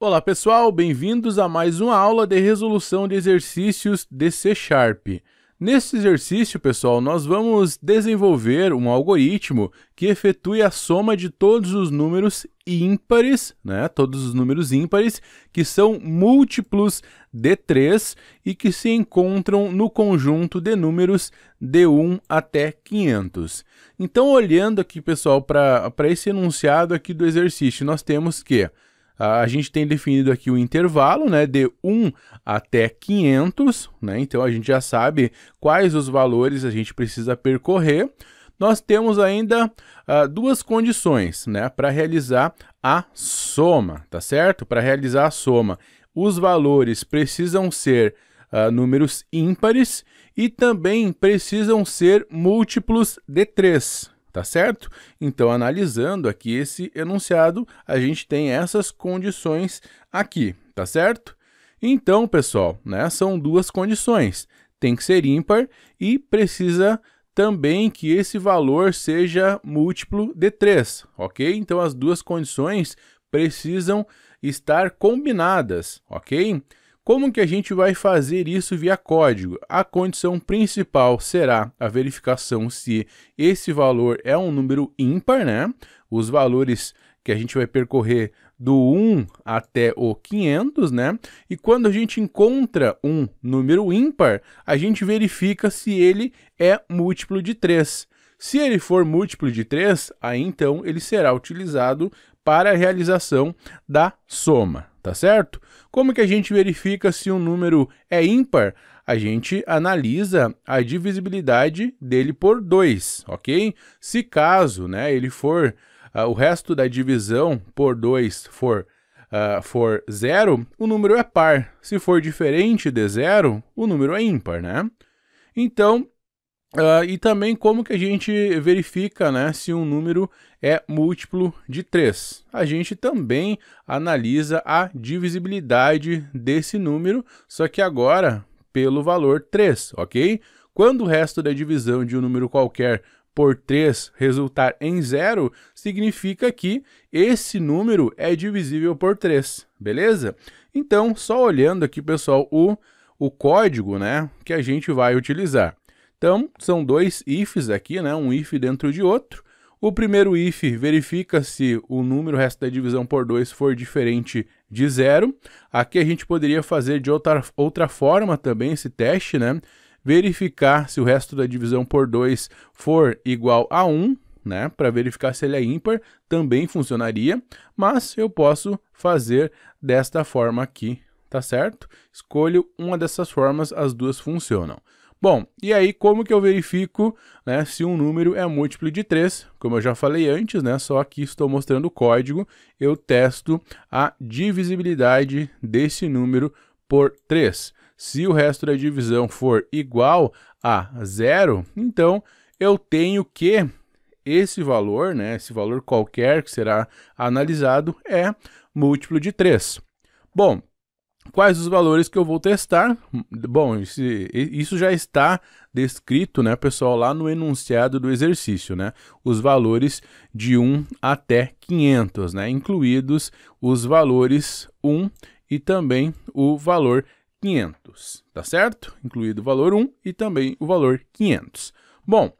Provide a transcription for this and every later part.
Olá pessoal, bem-vindos a mais uma aula de resolução de exercícios de C Sharp. Neste exercício, pessoal, nós vamos desenvolver um algoritmo que efetue a soma de todos os números ímpares, né, todos os números ímpares, que são múltiplos de 3 e que se encontram no conjunto de números de 1 até 500. Então, olhando aqui, pessoal, para esse enunciado aqui do exercício, nós temos que... A gente tem definido aqui o intervalo, né, de 1 até 500, né? Então a gente já sabe quais os valores a gente precisa percorrer. Nós temos ainda uh, duas condições, né, para realizar a soma, tá certo? Para realizar a soma, os valores precisam ser Uh, números ímpares e também precisam ser múltiplos de 3 tá certo? Então, analisando aqui esse enunciado, a gente tem essas condições aqui, tá certo? Então, pessoal, né, são duas condições. Tem que ser ímpar e precisa também que esse valor seja múltiplo de 3, ok? Então, as duas condições precisam estar combinadas, ok? Como que a gente vai fazer isso via código? A condição principal será a verificação se esse valor é um número ímpar, né? Os valores que a gente vai percorrer do 1 até o 500, né? E quando a gente encontra um número ímpar, a gente verifica se ele é múltiplo de 3. Se ele for múltiplo de 3, aí então ele será utilizado para a realização da soma tá certo? Como que a gente verifica se um número é ímpar? A gente analisa a divisibilidade dele por 2, ok? Se caso né, ele for uh, o resto da divisão por 2 for uh, for zero, o número é par. Se for diferente de zero, o número é ímpar, né? Então, Uh, e também como que a gente verifica né, se um número é múltiplo de 3. A gente também analisa a divisibilidade desse número, só que agora pelo valor 3, ok? Quando o resto da divisão de um número qualquer por 3 resultar em zero, significa que esse número é divisível por 3, beleza? Então, só olhando aqui, pessoal, o, o código né, que a gente vai utilizar. Então, são dois ifs aqui, né? um if dentro de outro. O primeiro if verifica se o número resto da divisão por 2 for diferente de zero. Aqui a gente poderia fazer de outra, outra forma também esse teste, né? Verificar se o resto da divisão por 2 for igual a 1, um, né? Para verificar se ele é ímpar, também funcionaria, mas eu posso fazer desta forma aqui, tá certo? Escolho uma dessas formas, as duas funcionam. Bom, e aí como que eu verifico né, se um número é múltiplo de 3? Como eu já falei antes, né, só aqui estou mostrando o código, eu testo a divisibilidade desse número por 3. Se o resto da divisão for igual a zero, então eu tenho que esse valor, né, esse valor qualquer que será analisado, é múltiplo de 3. Bom, Quais os valores que eu vou testar? Bom, esse, isso já está descrito, né, pessoal, lá no enunciado do exercício, né? Os valores de 1 até 500, né? Incluídos os valores 1 e também o valor 500, tá certo? Incluído o valor 1 e também o valor 500. Bom,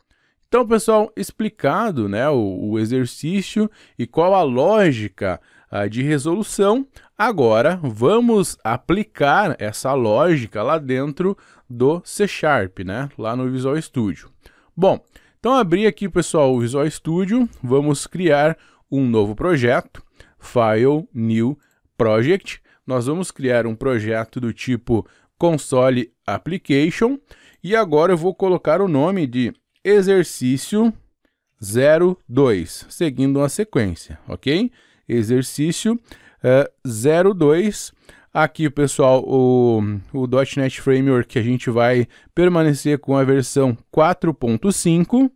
então, pessoal, explicado, né, o, o exercício e qual a lógica ah, de resolução. Agora vamos aplicar essa lógica lá dentro do C Sharp, né? lá no Visual Studio. Bom, então abri aqui pessoal o Visual Studio, vamos criar um novo projeto, File New Project. Nós vamos criar um projeto do tipo console application e agora eu vou colocar o nome de exercício 02, seguindo uma sequência, ok? exercício é, 02. Aqui, pessoal, o, o .NET Framework a gente vai permanecer com a versão 4.5.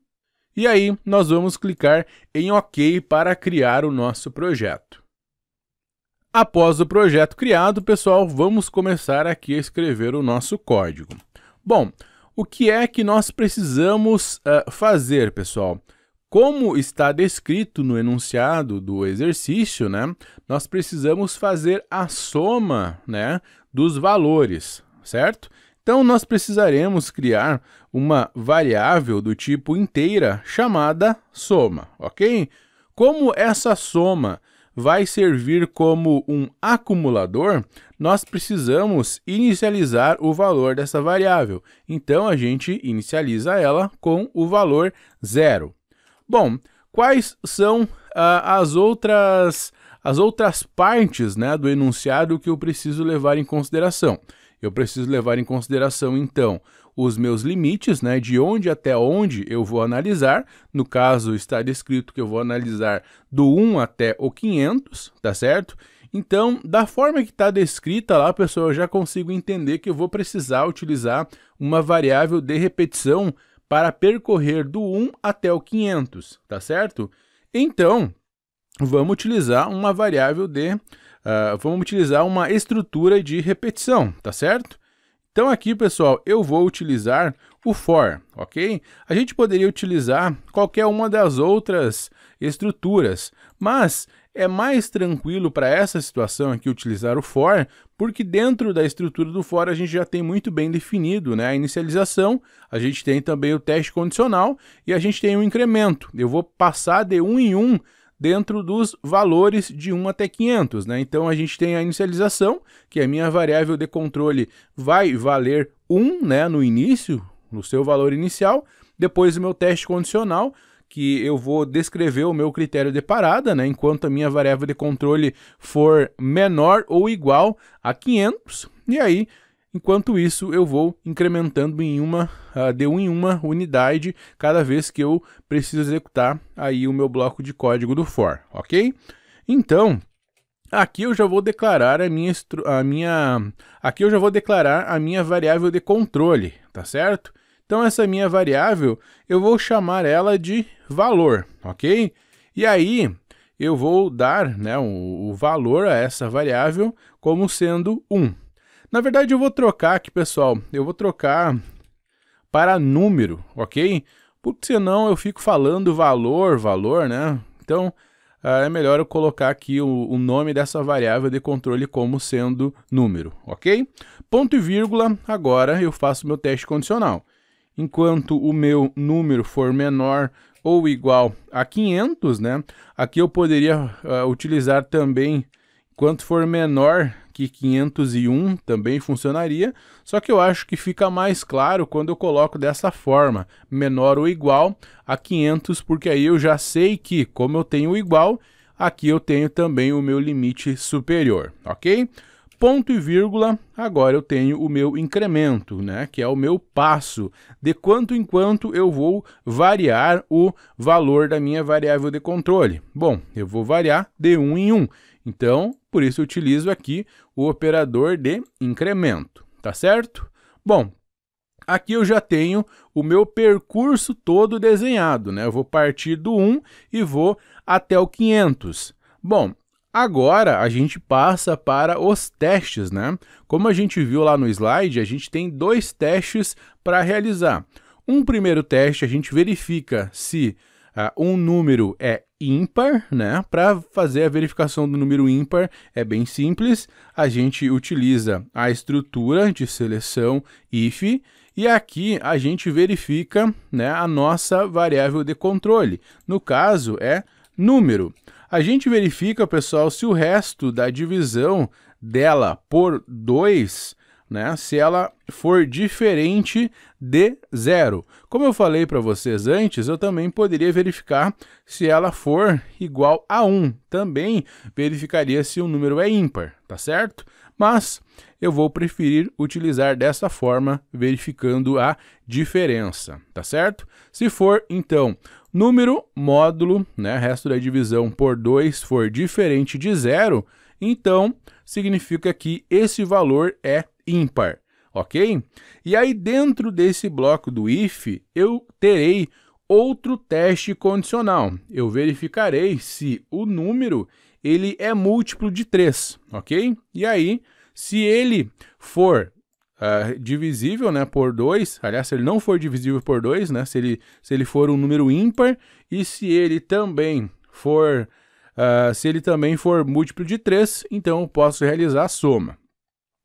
E aí, nós vamos clicar em OK para criar o nosso projeto. Após o projeto criado, pessoal, vamos começar aqui a escrever o nosso código. Bom, o que é que nós precisamos uh, fazer, pessoal? Como está descrito no enunciado do exercício, né, nós precisamos fazer a soma né, dos valores, certo? Então, nós precisaremos criar uma variável do tipo inteira chamada soma, ok? Como essa soma vai servir como um acumulador, nós precisamos inicializar o valor dessa variável. Então, a gente inicializa ela com o valor zero. Bom, quais são uh, as outras as outras partes né, do enunciado que eu preciso levar em consideração? Eu preciso levar em consideração, então, os meus limites, né, de onde até onde eu vou analisar. No caso, está descrito que eu vou analisar do 1 até o 500, tá certo? Então, da forma que está descrita lá, pessoal, eu já consigo entender que eu vou precisar utilizar uma variável de repetição para percorrer do 1 até o 500, tá certo? Então, vamos utilizar uma variável de... Uh, vamos utilizar uma estrutura de repetição, tá certo? Então aqui, pessoal, eu vou utilizar o for, ok? A gente poderia utilizar qualquer uma das outras estruturas, mas é mais tranquilo para essa situação aqui utilizar o for, porque dentro da estrutura do for a gente já tem muito bem definido né, a inicialização, a gente tem também o teste condicional e a gente tem o um incremento. Eu vou passar de 1 um em 1 um dentro dos valores de 1 até 500. Né? Então a gente tem a inicialização, que a minha variável de controle vai valer 1 né, no início, no seu valor inicial, depois o meu teste condicional, que eu vou descrever o meu critério de parada, né? Enquanto a minha variável de controle for menor ou igual a 500, e aí Enquanto isso, eu vou incrementando em uma, ah, de uma em uma unidade cada vez que eu preciso executar aí o meu bloco de código do for, ok? Então, aqui eu já vou declarar a minha, a minha, aqui eu já vou declarar a minha variável de controle, tá certo? Então essa minha variável, eu vou chamar ela de valor, ok? E aí eu vou dar né, o, o valor a essa variável como sendo 1. Na verdade eu vou trocar aqui, pessoal, eu vou trocar para número, ok? Porque senão eu fico falando valor, valor, né? Então ah, é melhor eu colocar aqui o, o, nome dessa variável de controle como sendo número, ok? Ponto e vírgula, agora eu faço meu teste condicional enquanto o meu número for menor ou igual a 500, né? Aqui eu poderia uh, utilizar também, quanto for menor que 501 também funcionaria, só que eu acho que fica mais claro quando eu coloco dessa forma, menor ou igual a 500, porque aí eu já sei que, como eu tenho igual, aqui eu tenho também o meu limite superior, ok? ponto e vírgula, agora eu tenho o meu incremento, né, que é o meu passo. De quanto em quanto eu vou variar o valor da minha variável de controle? Bom, eu vou variar de 1 um em 1. Um. Então, por isso eu utilizo aqui o operador de incremento, tá certo? Bom, aqui eu já tenho o meu percurso todo desenhado, né? Eu vou partir do 1 e vou até o 500. Bom, Agora a gente passa para os testes, né? Como a gente viu lá no slide, a gente tem dois testes para realizar. Um primeiro teste a gente verifica se uh, um número é ímpar, né? Para fazer a verificação do número ímpar é bem simples. A gente utiliza a estrutura de seleção if e aqui a gente verifica né, a nossa variável de controle. No caso é número a gente verifica, pessoal, se o resto da divisão dela por 2, né, se ela for diferente de zero. Como eu falei para vocês antes, eu também poderia verificar se ela for igual a 1. Um. Também verificaria se o um número é ímpar, tá certo? Mas eu vou preferir utilizar dessa forma, verificando a diferença, tá certo? Se for, então, Número, módulo, né, resto da divisão por 2 for diferente de zero, então significa que esse valor é ímpar, ok? E aí dentro desse bloco do if, eu terei outro teste condicional. Eu verificarei se o número ele é múltiplo de 3, ok? E aí, se ele for uh, divisível né, por 2, aliás, se ele não for divisível por 2, né, se, ele, se ele for um número ímpar e se ele também for uh, se ele também for múltiplo de 3, então eu posso realizar a soma.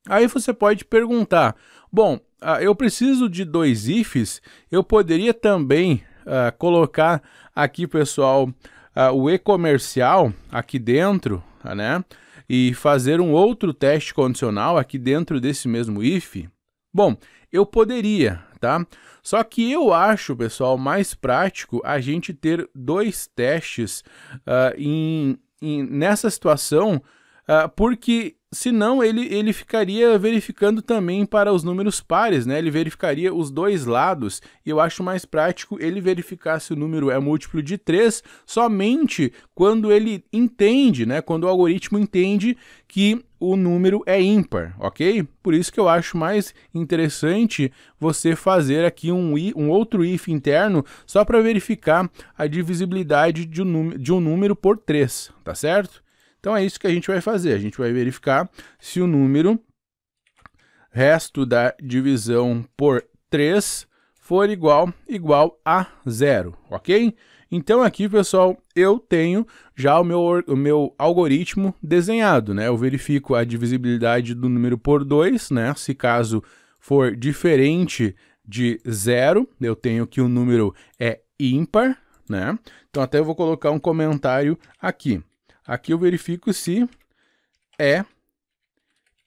Aí você pode perguntar, bom, uh, eu preciso de dois ifs, eu poderia também uh, colocar aqui, pessoal, o e-comercial aqui dentro, né? e fazer um outro teste condicional aqui dentro desse mesmo if? Bom, eu poderia, tá? Só que eu acho, pessoal, mais prático a gente ter dois testes uh, em, em, nessa situação, uh, porque senão ele, ele ficaria verificando também para os números pares, né? Ele verificaria os dois lados, e eu acho mais prático ele verificar se o número é múltiplo de 3 somente quando ele entende, né? Quando o algoritmo entende que o número é ímpar, ok? Por isso que eu acho mais interessante você fazer aqui um, i, um outro if interno só para verificar a divisibilidade de um, de um número por 3, tá certo? Então é isso que a gente vai fazer. A gente vai verificar se o número resto da divisão por 3 for igual igual a zero, ok? Então aqui, pessoal, eu tenho já o meu, o meu algoritmo desenhado, né? Eu verifico a divisibilidade do número por 2, né? Se caso for diferente de zero, eu tenho que o número é ímpar, né? Então até vou colocar um comentário aqui. Aqui eu verifico se é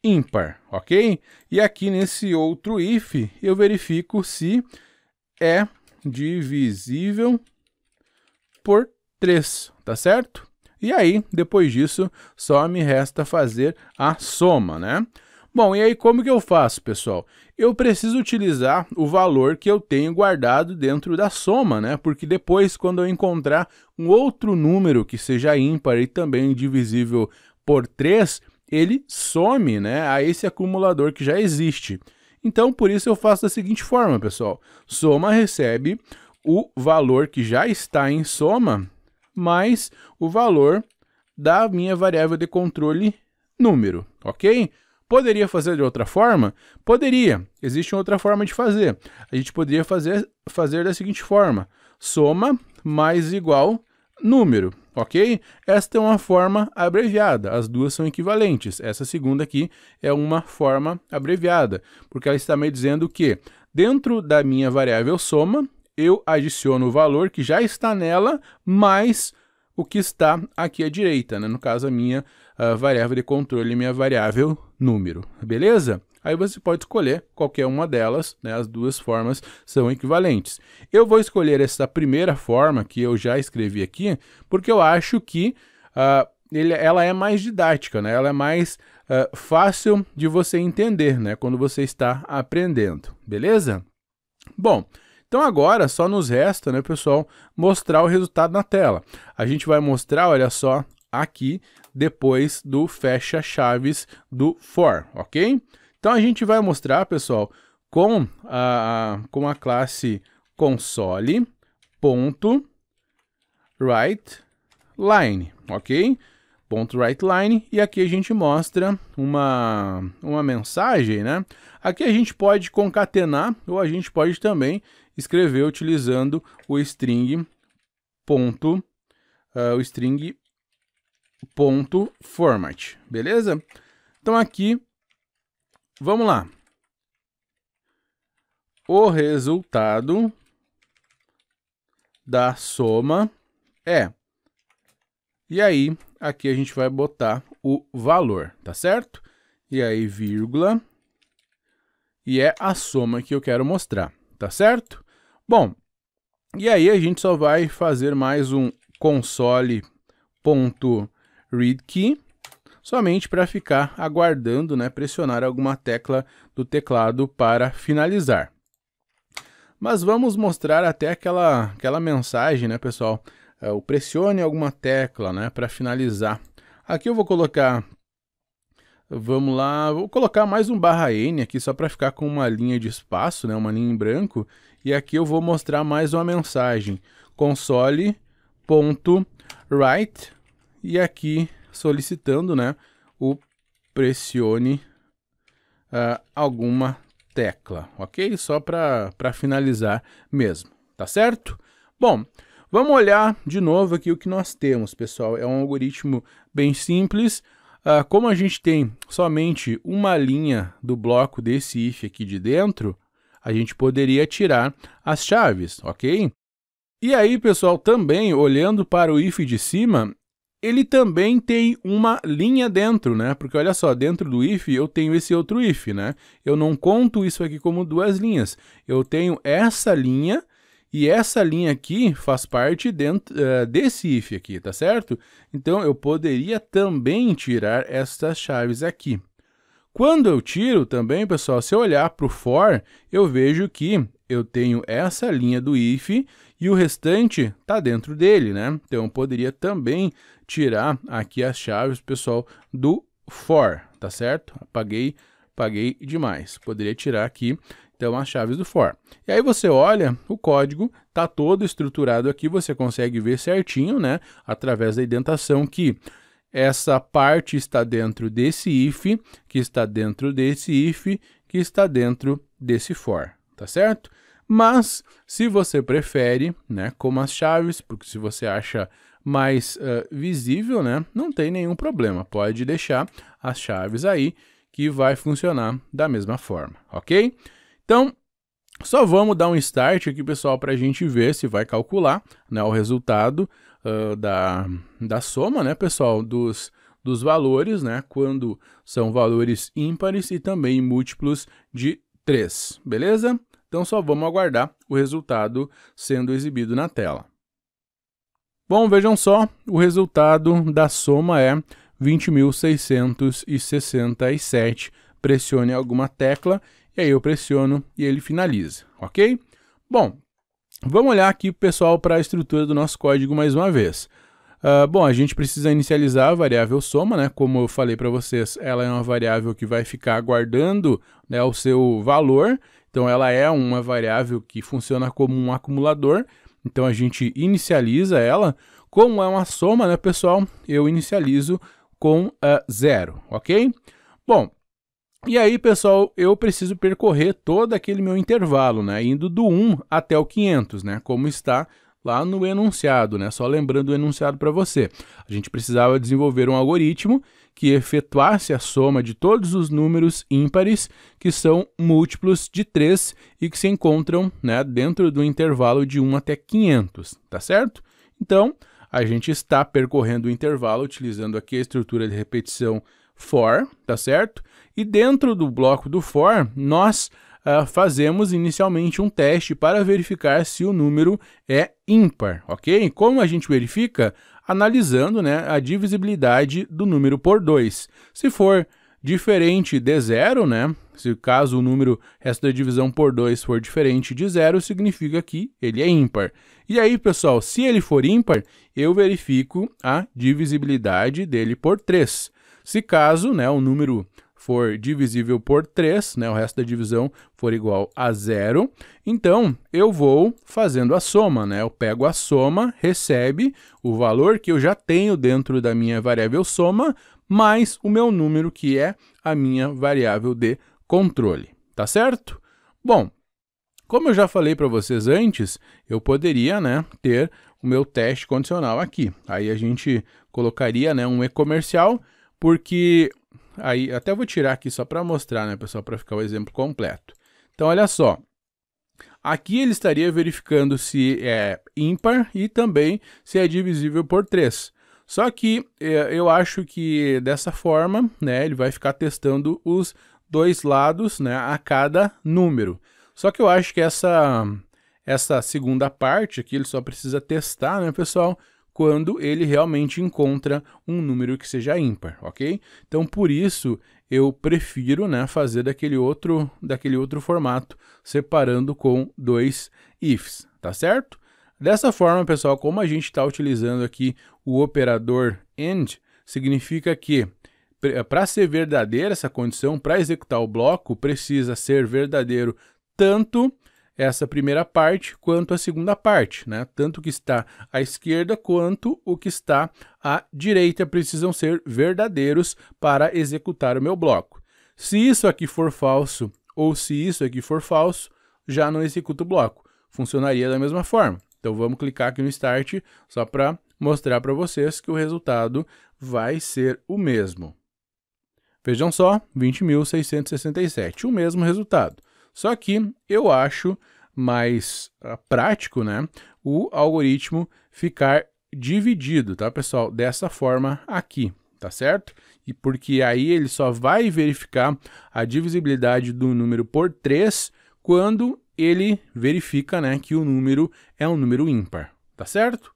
ímpar, ok? E aqui nesse outro if, eu verifico se é divisível por 3, tá certo? E aí, depois disso, só me resta fazer a soma, né? Bom, e aí como que eu faço, pessoal? Eu preciso utilizar o valor que eu tenho guardado dentro da soma, né? Porque depois, quando eu encontrar um outro número que seja ímpar e também divisível por 3, ele some né, a esse acumulador que já existe. Então, por isso eu faço da seguinte forma, pessoal. Soma recebe o valor que já está em soma mais o valor da minha variável de controle número, ok? Poderia fazer de outra forma? Poderia. Existe outra forma de fazer. A gente poderia fazer, fazer da seguinte forma: soma mais igual número, ok? Esta é uma forma abreviada, as duas são equivalentes. Essa segunda aqui é uma forma abreviada, porque ela está me dizendo que dentro da minha variável soma, eu adiciono o valor que já está nela mais o que está aqui à direita, né? no caso a minha a variável de controle e minha variável número, beleza? Aí você pode escolher qualquer uma delas, né? as duas formas são equivalentes. Eu vou escolher essa primeira forma que eu já escrevi aqui, porque eu acho que uh, ele, ela é mais didática, né? ela é mais uh, fácil de você entender né? quando você está aprendendo, beleza? Bom, então agora só nos resta, né, pessoal, mostrar o resultado na tela. A gente vai mostrar, olha só, aqui depois do fecha chaves do for, ok? Então a gente vai mostrar, pessoal, com a, com a classe console ponto write line, ok? Ponto write line e aqui a gente mostra uma, uma mensagem, né? Aqui a gente pode concatenar ou a gente pode também escrever utilizando o string ponto uh, o string ponto format, beleza? Então aqui, vamos lá. O resultado da soma é. E aí, aqui a gente vai botar o valor, tá certo? E aí, vírgula. E é a soma que eu quero mostrar, tá certo? Bom, e aí a gente só vai fazer mais um console.com read key, somente para ficar aguardando, né, pressionar alguma tecla do teclado para finalizar. Mas vamos mostrar até aquela, aquela mensagem, né, pessoal? É, o pressione alguma tecla, né, para finalizar. Aqui eu vou colocar, vamos lá, vou colocar mais um barra N aqui só para ficar com uma linha de espaço, né, uma linha em branco. E aqui eu vou mostrar mais uma mensagem, console.write e aqui solicitando, né, o pressione uh, alguma tecla, ok? Só para finalizar mesmo, tá certo? Bom, vamos olhar de novo aqui o que nós temos, pessoal. É um algoritmo bem simples. Uh, como a gente tem somente uma linha do bloco desse if aqui de dentro, a gente poderia tirar as chaves, ok? E aí, pessoal, também olhando para o if de cima, ele também tem uma linha dentro, né? Porque olha só, dentro do if eu tenho esse outro if, né? Eu não conto isso aqui como duas linhas. Eu tenho essa linha e essa linha aqui faz parte dentro, uh, eh, desse if aqui, tá certo? Então eu poderia também tirar estas chaves aqui. Quando eu tiro também, pessoal, se eu olhar para o for, eu vejo que eu tenho essa linha do if e o restante está dentro dele, né? Então eu poderia também tirar aqui as chaves, pessoal, do for, tá certo? Apaguei, paguei demais. Poderia tirar aqui então as chaves do for. E aí você olha, o código está todo estruturado aqui, você consegue ver certinho, né, através da indentação que essa parte está dentro desse if, que está dentro desse if, que está dentro desse for, tá certo? Mas, se você prefere, né, como as chaves, porque se você acha mais uh, visível, né, não tem nenhum problema. Pode deixar as chaves aí que vai funcionar da mesma forma, ok? Então, só vamos dar um start aqui, pessoal, para a gente ver se vai calcular né, o resultado uh, da, da soma, né, pessoal, dos, dos valores, né, quando são valores ímpares e também múltiplos de 3, beleza? Então só vamos aguardar o resultado sendo exibido na tela. Bom, vejam só, o resultado da soma é 20.667. Pressione alguma tecla e aí eu pressiono e ele finaliza, ok? Bom, vamos olhar aqui, pessoal, para a estrutura do nosso código mais uma vez. Uh, bom, a gente precisa inicializar a variável soma, né? Como eu falei para vocês, ela é uma variável que vai ficar guardando né, o seu valor então ela é uma variável que funciona como um acumulador. Então a gente inicializa ela. Como é uma soma, né, pessoal? Eu inicializo com uh, zero, ok? Bom, e aí, pessoal, eu preciso percorrer todo aquele meu intervalo, né? Indo do 1 até o 500, né? Como está lá no enunciado, né? Só lembrando o enunciado para você. A gente precisava desenvolver um algoritmo que efetuasse a soma de todos os números ímpares que são múltiplos de 3 e que se encontram né, dentro do intervalo de 1 até 500, tá certo? Então, a gente está percorrendo o intervalo utilizando aqui a estrutura de repetição for, tá certo? E dentro do bloco do for, nós Uh, fazemos inicialmente um teste para verificar se o número é ímpar, ok? Como a gente verifica? analisando né, a divisibilidade do número por 2. Se for diferente de zero, né? Se caso o número resto da divisão por 2 for diferente de zero, significa que ele é ímpar. E aí, pessoal, se ele for ímpar, eu verifico a divisibilidade dele por 3. Se caso né, o número for divisível por 3, né, o resto da divisão for igual a zero, então eu vou fazendo a soma, né? Eu pego a soma, recebe o valor que eu já tenho dentro da minha variável soma mais o meu número que é a minha variável de controle, tá certo? Bom, como eu já falei para vocês antes, eu poderia, né, ter o meu teste condicional aqui. Aí a gente colocaria, né, um e-comercial porque Aí, até vou tirar aqui só para mostrar, né, pessoal, para ficar o exemplo completo. Então, olha só. Aqui ele estaria verificando se é ímpar e também se é divisível por 3. Só que é, eu acho que dessa forma, né, ele vai ficar testando os dois lados, né, a cada número. Só que eu acho que essa essa segunda parte aqui ele só precisa testar, né, pessoal, quando ele realmente encontra um número que seja ímpar, ok? Então, por isso, eu prefiro né, fazer daquele outro, daquele outro formato, separando com dois ifs, tá certo? Dessa forma, pessoal, como a gente está utilizando aqui o operador AND, significa que para ser verdadeira essa condição, para executar o bloco, precisa ser verdadeiro tanto essa primeira parte quanto a segunda parte, né? Tanto o que está à esquerda quanto o que está à direita precisam ser verdadeiros para executar o meu bloco. Se isso aqui for falso ou se isso aqui for falso, já não executa o bloco. Funcionaria da mesma forma. Então vamos clicar aqui no Start só para mostrar para vocês que o resultado vai ser o mesmo. Vejam só, 20.667, o mesmo resultado. Só que eu acho mais uh, prático, né, o algoritmo ficar dividido, tá, pessoal? Dessa forma aqui, tá certo? E porque aí ele só vai verificar a divisibilidade do número por 3 quando ele verifica, né, que o número é um número ímpar, tá certo?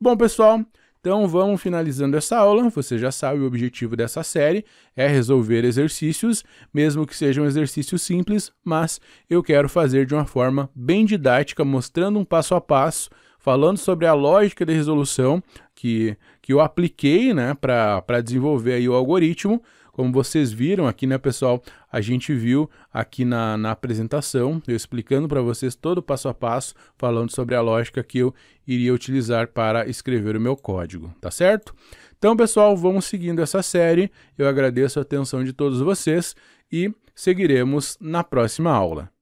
Bom, pessoal, então vamos finalizando essa aula. Você já sabe o objetivo dessa série é resolver exercícios, mesmo que sejam exercícios simples, mas eu quero fazer de uma forma bem didática, mostrando um passo a passo, falando sobre a lógica de resolução que, que eu apliquei né, para desenvolver aí o algoritmo como vocês viram aqui, né, pessoal, a gente viu aqui na, na apresentação, eu explicando para vocês todo o passo a passo, falando sobre a lógica que eu iria utilizar para escrever o meu código, tá certo? Então, pessoal, vamos seguindo essa série. Eu agradeço a atenção de todos vocês e seguiremos na próxima aula.